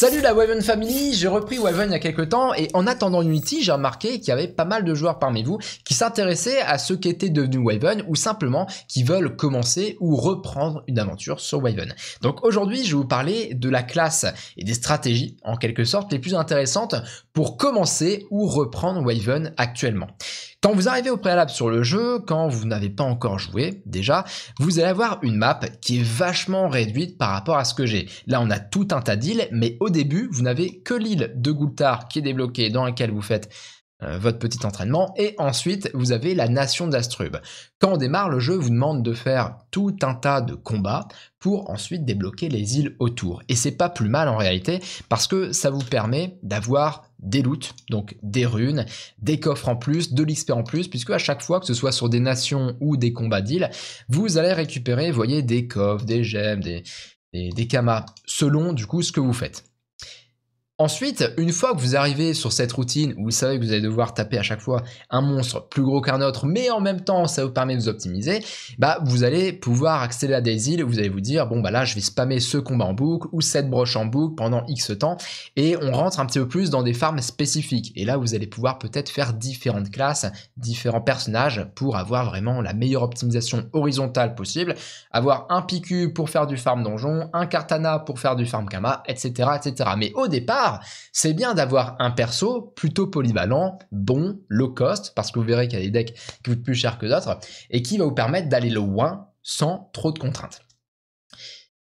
Salut la Waven Family, j'ai repris Waven il y a quelques temps et en attendant Unity, j'ai remarqué qu'il y avait pas mal de joueurs parmi vous qui s'intéressaient à ce qu'était devenu Waven ou simplement qui veulent commencer ou reprendre une aventure sur Waven. Donc aujourd'hui, je vais vous parler de la classe et des stratégies en quelque sorte les plus intéressantes pour commencer ou reprendre Waven actuellement. Quand vous arrivez au préalable sur le jeu, quand vous n'avez pas encore joué déjà, vous allez avoir une map qui est vachement réduite par rapport à ce que j'ai. Là, on a tout un tas d'îles, mais aussi au début, vous n'avez que l'île de Goultard qui est débloquée, dans laquelle vous faites euh, votre petit entraînement, et ensuite vous avez la nation d'Astrub. Quand on démarre, le jeu vous demande de faire tout un tas de combats pour ensuite débloquer les îles autour. Et c'est pas plus mal en réalité, parce que ça vous permet d'avoir des loots, donc des runes, des coffres en plus, de l'XP en plus, puisque à chaque fois, que ce soit sur des nations ou des combats d'îles, vous allez récupérer, vous voyez, des coffres, des gemmes, des, des, des kamas, selon du coup ce que vous faites. Ensuite, une fois que vous arrivez sur cette routine où vous savez que vous allez devoir taper à chaque fois un monstre plus gros qu'un autre, mais en même temps ça vous permet de vous optimiser, bah vous allez pouvoir accéder à des îles, où vous allez vous dire bon bah là je vais spammer ce combat en boucle ou cette broche en boucle pendant X temps, et on rentre un petit peu plus dans des farms spécifiques. Et là vous allez pouvoir peut-être faire différentes classes, différents personnages pour avoir vraiment la meilleure optimisation horizontale possible, avoir un PQ pour faire du farm donjon, un Kartana pour faire du farm Kama, etc. etc. Mais au départ, c'est bien d'avoir un perso plutôt polyvalent, bon, low cost, parce que vous verrez qu'il y a des decks qui coûtent plus cher que d'autres, et qui va vous permettre d'aller loin sans trop de contraintes.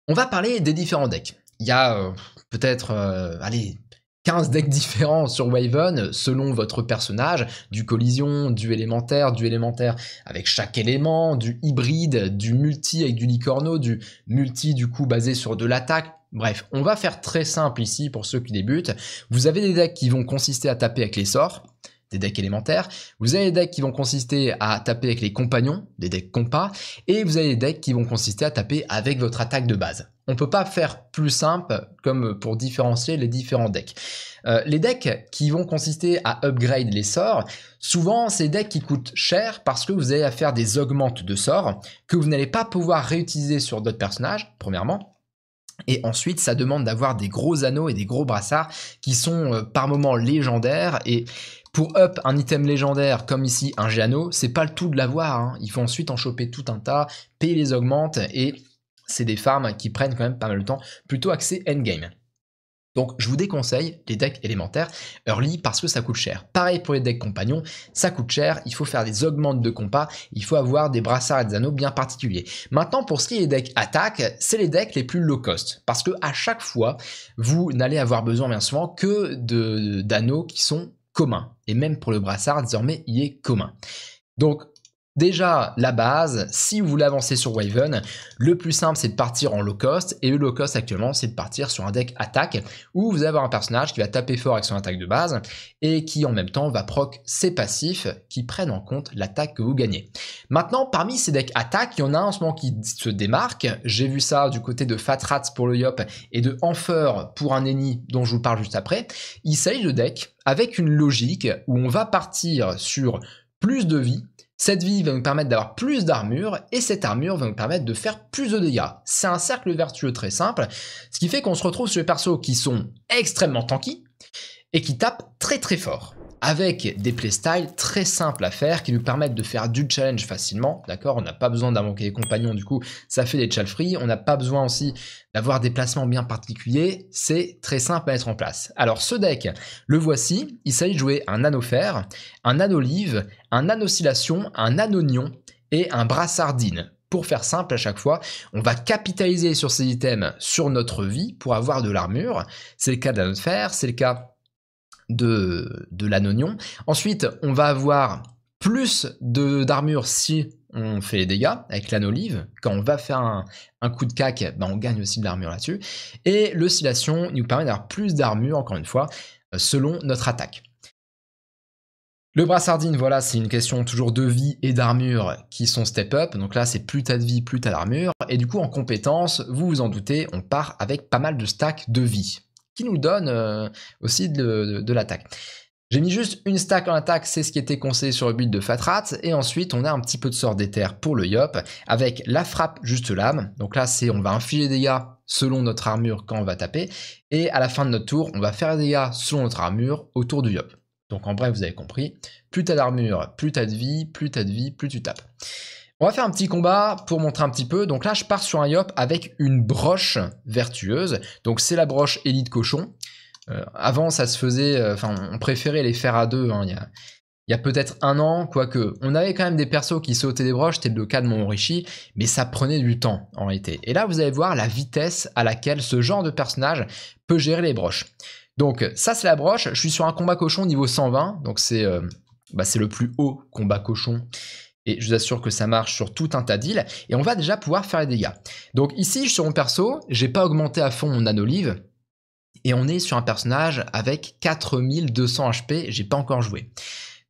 On va parler des différents decks. Il y a euh, peut-être, euh, allez, 15 decks différents sur Waven selon votre personnage, du collision, du élémentaire, du élémentaire avec chaque élément, du hybride, du multi avec du licorneau, du multi du coup basé sur de l'attaque, Bref, on va faire très simple ici pour ceux qui débutent. Vous avez des decks qui vont consister à taper avec les sorts, des decks élémentaires. Vous avez des decks qui vont consister à taper avec les compagnons, des decks compas. Et vous avez des decks qui vont consister à taper avec votre attaque de base. On ne peut pas faire plus simple comme pour différencier les différents decks. Euh, les decks qui vont consister à upgrade les sorts, souvent c'est des decks qui coûtent cher parce que vous allez à faire des augmentes de sorts que vous n'allez pas pouvoir réutiliser sur d'autres personnages, premièrement. Et ensuite, ça demande d'avoir des gros anneaux et des gros brassards qui sont euh, par moments légendaires. Et pour up un item légendaire comme ici un Géano, c'est pas le tout de l'avoir. Hein. Il faut ensuite en choper tout un tas, payer les augmentes et c'est des farms qui prennent quand même pas mal de temps, plutôt axé endgame. Donc je vous déconseille les decks élémentaires early parce que ça coûte cher. Pareil pour les decks compagnons, ça coûte cher, il faut faire des augmentes de compas, il faut avoir des brassards et des anneaux bien particuliers. Maintenant pour ce qui est des decks attaque, c'est les decks les plus low cost parce que à chaque fois, vous n'allez avoir besoin bien souvent que d'anneaux qui sont communs et même pour le brassard désormais il est commun. Donc Déjà, la base, si vous voulez avancer sur Waven, le plus simple c'est de partir en low cost, et le low cost actuellement c'est de partir sur un deck attaque, où vous avez un personnage qui va taper fort avec son attaque de base, et qui en même temps va proc ses passifs qui prennent en compte l'attaque que vous gagnez. Maintenant, parmi ces decks attaque, il y en a un en ce moment qui se démarque, j'ai vu ça du côté de Fat pour le Yop, et de Enfer pour un Eni dont je vous parle juste après, il s'agit de deck avec une logique où on va partir sur plus de vie, cette vie va nous permettre d'avoir plus d'armure et cette armure va nous permettre de faire plus de dégâts. C'est un cercle vertueux très simple, ce qui fait qu'on se retrouve sur les persos qui sont extrêmement tanky et qui tapent très très fort avec des playstyles très simples à faire qui nous permettent de faire du challenge facilement, d'accord On n'a pas besoin d'invoquer des compagnons, du coup, ça fait des challenge free. On n'a pas besoin aussi d'avoir des placements bien particuliers. C'est très simple à mettre en place. Alors, ce deck, le voici. Il s'agit de jouer un anneau fer, un anneau olive, un anneau oscillation, un anneau nion et un brassardine pour faire simple à chaque fois, on va capitaliser sur ces items sur notre vie pour avoir de l'armure. C'est le cas d'un fer, c'est le cas de, de l'anonion. Ensuite, on va avoir plus d'armure si on fait les dégâts avec l'anneau olive. Quand on va faire un, coup de cac, ben, on gagne aussi de l'armure là-dessus. Et l'oscillation nous permet d'avoir plus d'armure, encore une fois, euh, selon notre attaque. Le brassardine, voilà, c'est une question toujours de vie et d'armure qui sont step-up. Donc là, c'est plus t'as de vie, plus t'as d'armure. Et du coup, en compétence, vous vous en doutez, on part avec pas mal de stacks de vie qui nous donne euh, aussi de, l'attaque. J'ai mis juste une stack en attaque, c'est ce qui était conseillé sur le build de Fatrat. Et ensuite, on a un petit peu de sort d'éther pour le Yop, avec la frappe juste l'âme. Donc là, c'est on va infliger des dégâts selon notre armure quand on va taper. Et à la fin de notre tour, on va faire des dégâts selon notre armure autour du Yop. Donc en bref, vous avez compris, plus t'as d'armure, plus t'as de vie, plus t'as de vie, plus tu tapes. On va faire un petit combat pour montrer un petit peu. Donc là, je pars sur un yop avec une broche vertueuse. Donc c'est la broche élite cochon. Euh, avant, ça se faisait... Euh, enfin, on préférait les faire à deux. Hein. Il y a, peut-être un an, quoique. On avait quand même des persos qui sautaient des broches. C'était le cas de mon Rishi. Mais ça prenait du temps, en réalité. Et là, vous allez voir la vitesse à laquelle ce genre de personnage peut gérer les broches. Donc ça, c'est la broche. Je suis sur un combat cochon niveau 120. Donc euh, bah, c'est le plus haut combat cochon et je vous assure que ça marche sur tout un tas d'îles. Et on va déjà pouvoir faire les dégâts. Donc ici, sur mon perso, j'ai pas augmenté à fond mon anolive. Et on est sur un personnage avec 4200 HP. J'ai pas encore joué.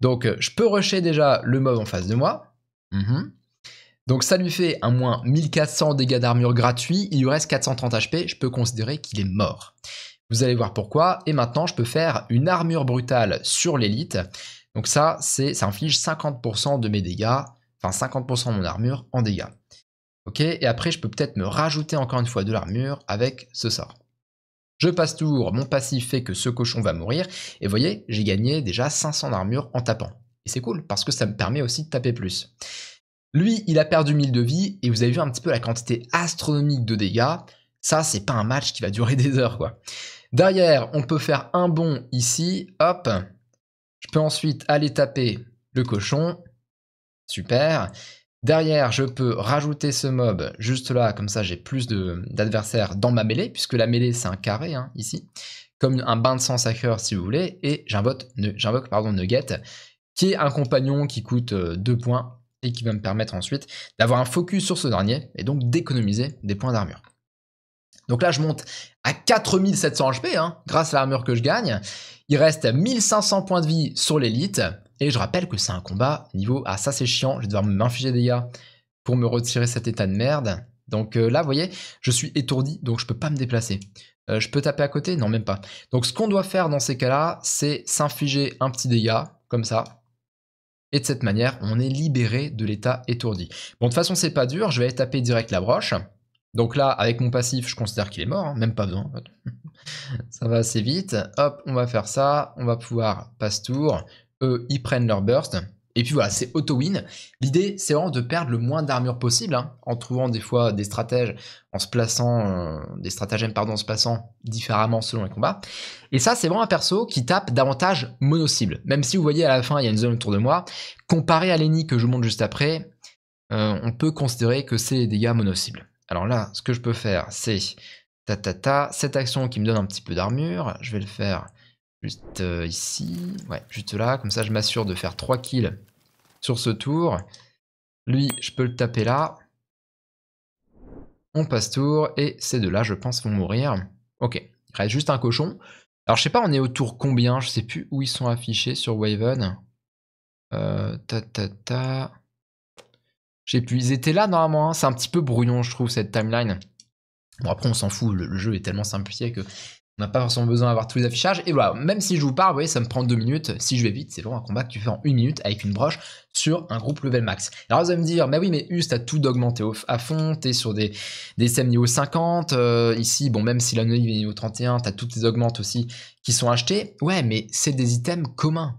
Donc euh, je peux rusher déjà le mob en face de moi. Mhm. Donc ça lui fait un moins 1400 dégâts d'armure gratuits, il lui reste 430 HP, je peux considérer qu'il est mort. Vous allez voir pourquoi, et maintenant je peux faire une armure brutale sur l'élite, donc ça, c'est, ça inflige 50% de mes dégâts, enfin 50% de mon armure en dégâts. Ok, et après je peux peut-être me rajouter encore une fois de l'armure avec ce sort. Je passe tour, mon passif fait que ce cochon va mourir, et vous voyez, j'ai gagné déjà 500 d'armure en tapant. Et c'est cool, parce que ça me permet aussi de taper plus. Lui, il a perdu 1000 de vie, et vous avez vu un petit peu la quantité astronomique de dégâts. Ça, c'est pas un match qui va durer des heures, quoi. Derrière, on peut faire un bond ici, hop, peux ensuite aller taper le cochon. Super. Derrière, je peux rajouter ce mob juste là, comme ça j'ai plus d'adversaires dans ma mêlée, puisque la mêlée c'est un carré hein, ici, comme un bain de sang sacré si vous voulez, et j'invoque Nugget, qui est un compagnon qui coûte 2 euh, points, et qui va me permettre ensuite d'avoir un focus sur ce dernier, et donc d'économiser des points d'armure. Donc là je monte à 4700 HP, hein, grâce à l'armure que je gagne, il reste 1500 points de vie sur l'élite. Et je rappelle que c'est un combat niveau... Ah ça c'est chiant, je vais devoir m'infliger des dégâts pour me retirer cet état de merde. Donc euh, là, vous voyez, je suis étourdi, donc je peux pas me déplacer. Euh, je peux taper à côté Non, même pas. Donc ce qu'on doit faire dans ces cas-là, c'est s'infliger un petit dégât, comme ça. Et de cette manière, on est libéré de l'état étourdi. Bon, de toute façon, c'est pas dur. Je vais taper direct la broche. Donc là, avec mon passif, je considère qu'il est mort, hein, même pas besoin. ça va assez vite. Hop, on va faire ça. On va pouvoir passe tour. Eux, ils prennent leur burst. Et puis voilà, c'est auto-win. L'idée, c'est vraiment de perdre le moins d'armure possible, hein, en trouvant des fois des stratèges, en se plaçant, euh, des stratagèmes, pardon, en se plaçant différemment selon les combats. Et ça, c'est vraiment un perso qui tape davantage mono-cible. Même si vous voyez à la fin, il y a une zone autour de moi. Comparé à l'ennemi que je vous montre juste après, euh, on peut considérer que c'est des dégâts mono-cibles. Alors là, ce que je peux faire, c'est ta, ta, ta, cette action qui me donne un petit peu d'armure. Je vais le faire juste euh, ici. Ouais, juste là. Comme ça, je m'assure de faire 3 kills sur ce tour. Lui, je peux le taper là. On passe tour. Et ces deux-là, je pense, vont mourir. Ok, il reste juste un cochon. Alors, je sais pas, on est au tour combien Je sais plus où ils sont affichés sur Waven. Euh, ta ta ta. J'ai pu, Ils étaient là normalement. Hein. C'est un petit peu brouillon, je trouve, cette timeline. Bon, après, on s'en fout. Le, jeu est tellement simplifié que on n'a pas forcément besoin d'avoir tous les affichages. Et voilà, même si je vous parle, vous voyez, ça me prend deux minutes. Si je vais vite, c'est vraiment un combat que tu fais en une minute avec une broche sur un groupe level max. Alors vous allez me dire, mais oui, mais juste t'as tout d'augmenter à fond, t'es sur des, des niveau 50. Euh, ici, bon, même si la est niveau 31, t'as toutes les augmentes aussi qui sont achetées. Ouais, mais c'est des items communs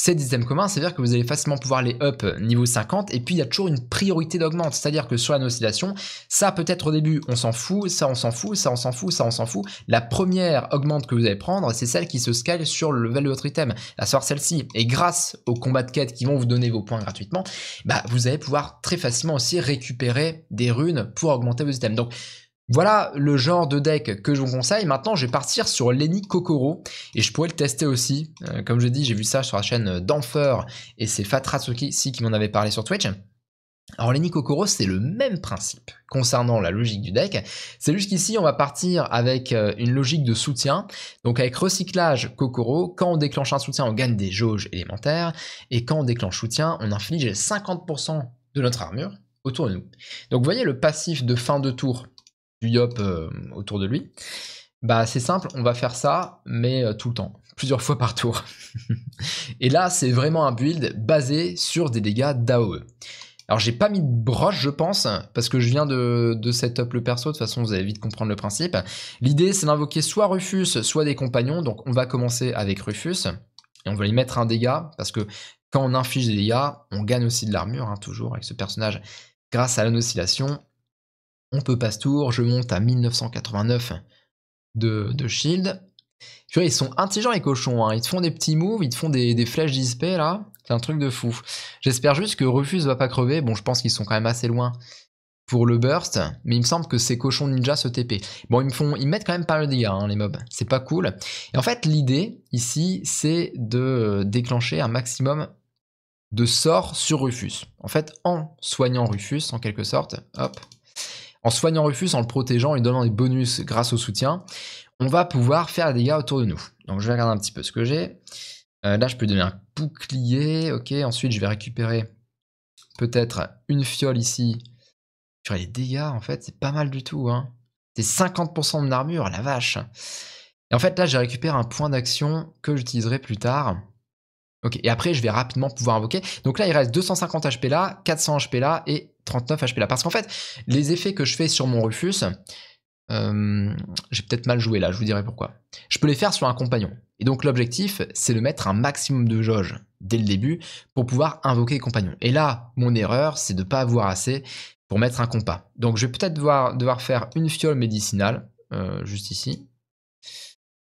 ces items communs, c'est-à-dire que vous allez facilement pouvoir les up niveau 50, et puis il y a toujours une priorité d'augmente, c'est-à-dire que sur la oscillation, ça peut-être au début on s'en fout, ça on s'en fout, ça on s'en fout, ça on s'en fout, la première augmente que vous allez prendre, c'est celle qui se scale sur le level de votre item, à savoir celle-ci, et grâce aux combats de quête qui vont vous donner vos points gratuitement, bah vous allez pouvoir très facilement aussi récupérer des runes pour augmenter vos items. Donc voilà le genre de deck que je vous conseille. Maintenant, je vais partir sur Lenny Kokoro et je pourrais le tester aussi. Euh, comme je dis, j'ai vu ça sur la chaîne Danfer, et c'est Fatratsuki qui m'en avait parlé sur Twitch. Alors Lenny Kokoro, c'est le même principe concernant la logique du deck. C'est juste qu'ici, on va partir avec euh, une logique de soutien. Donc avec recyclage Kokoro, quand on déclenche un soutien, on gagne des jauges élémentaires. Et quand on déclenche soutien, on inflige 50% de notre armure autour de nous. Donc vous voyez le passif de fin de tour du yop euh, autour de lui. Bah c'est simple, on va faire ça, mais euh, tout le temps, plusieurs fois par tour. et là, c'est vraiment un build basé sur des dégâts d'AOE. Alors j'ai pas mis de broche je pense, parce que je viens de, de setup le perso, de toute façon vous allez vite comprendre le principe. L'idée c'est d'invoquer soit Rufus, soit des compagnons, donc on va commencer avec Rufus, et on va lui mettre un dégât, parce que quand on inflige des dégâts, on gagne aussi de l'armure, hein, toujours avec ce personnage, grâce à l'Anoscillation on peut passe tour, je monte à 1989 de, de shield. vois, ils sont intelligents les cochons, hein. ils te font des petits moves, ils te font des, flèches d'ISP là, c'est un truc de fou. J'espère juste que Rufus va pas crever, bon je pense qu'ils sont quand même assez loin pour le burst, mais il me semble que ces cochons ninja se TP. Bon, ils me font, ils mettent quand même pas le dégâts, hein, les mobs. C'est pas cool. Et en fait, l'idée ici, c'est de déclencher un maximum de sorts sur Rufus. En fait, en soignant Rufus, en quelque sorte, hop, en soignant Rufus, en le protégeant, et donnant des bonus grâce au soutien, on va pouvoir faire des dégâts autour de nous. Donc je vais regarder un petit peu ce que j'ai. Euh, là, je peux donner un bouclier. Ok, ensuite je vais récupérer peut-être une fiole ici. Sur les dégâts, en fait, c'est pas mal du tout. Hein. C'est 50% de mon armure, la vache. Et en fait, là, j'ai récupéré un point d'action que j'utiliserai plus tard. Ok, et après, je vais rapidement pouvoir invoquer. Donc là, il reste 250 HP là, 400 HP là et 39 HP là. Parce qu'en fait, les effets que je fais sur mon Rufus, euh, j'ai peut-être mal joué là, je vous dirai pourquoi. Je peux les faire sur un compagnon. Et donc l'objectif, c'est de mettre un maximum de jauge dès le début pour pouvoir invoquer compagnon Et là, mon erreur, c'est de ne pas avoir assez pour mettre un compas. Donc je vais peut-être devoir, devoir, faire une fiole médicinale, euh, juste ici.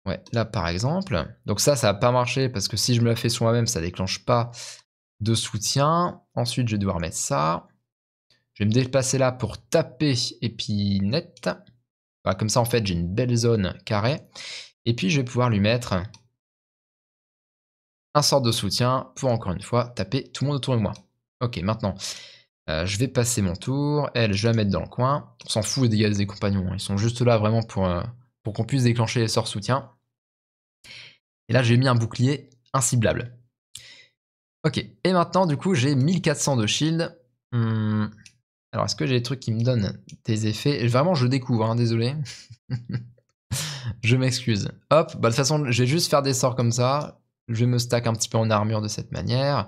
Ouais, là par exemple. Donc ça, ça va pas marché parce que si je me la fais sur moi-même, ça déclenche pas de soutien. Ensuite, je vais devoir mettre ça. Je vais me déplacer là pour taper épinette. Bah, comme ça, en fait, j'ai une belle zone carrée. Et puis, je vais pouvoir lui mettre un sort de soutien pour, encore une fois, taper tout le monde autour de moi. Ok, maintenant, euh, je vais passer mon tour. Elle, je vais la mettre dans le coin. On s'en fout des dégâts des compagnons. Ils sont juste là vraiment pour, euh, pour qu'on puisse déclencher les sorts soutien. Et là, j'ai mis un bouclier inciblable. Ok, et maintenant, du coup, j'ai 1400 de shield. Hmm. Alors, est-ce que j'ai des trucs qui me donnent des effets Vraiment, je découvre, hein, désolé. je m'excuse. Hop, bah, de toute façon, je vais juste faire des sorts comme ça. Je me stack un petit peu en armure de cette manière.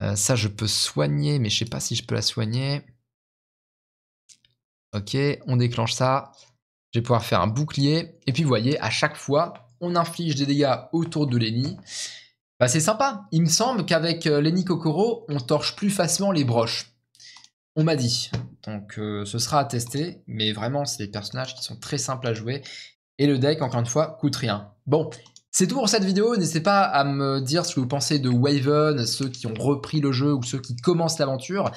Euh, ça, je peux soigner, mais je sais pas si je peux la soigner. Ok, on déclenche ça. Je vais pouvoir faire un bouclier. Et puis, vous voyez, à chaque fois, on inflige des dégâts autour de l'ennemi. Bah, c'est sympa. Il me semble qu'avec euh, Lenny Kokoro, on torche plus facilement les broches on m'a dit. Donc euh, ce sera à tester, mais vraiment c'est des personnages qui sont très simples à jouer. Et le deck, encore une fois, coûte rien. Bon, c'est tout pour cette vidéo, n'hésitez pas à me dire ce que vous pensez de Waven, ceux qui ont repris le jeu ou ceux qui commencent l'aventure.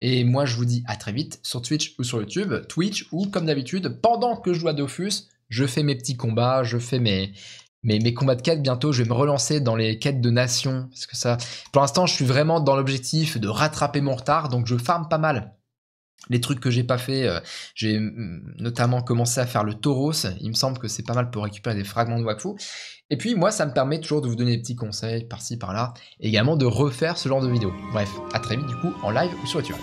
Et moi je vous dis à très vite sur Twitch ou sur YouTube, Twitch ou comme d'habitude, pendant que je joue à Dofus, je fais mes petits combats, je fais mes, mais mes combats de quêtes, bientôt, je vais me relancer dans les quêtes de nations, Parce que ça, pour l'instant, je suis vraiment dans l'objectif de rattraper mon retard, donc je farme pas mal. Les trucs que j'ai pas fait, euh, j'ai mm, notamment commencé à faire le tauros. Il me semble que c'est pas mal pour récupérer des fragments de Wakfu. Et puis, moi, ça me permet toujours de vous donner des petits conseils par-ci, par-là. également de refaire ce genre de vidéo. Bref, à très vite, du coup, en live ou sur YouTube.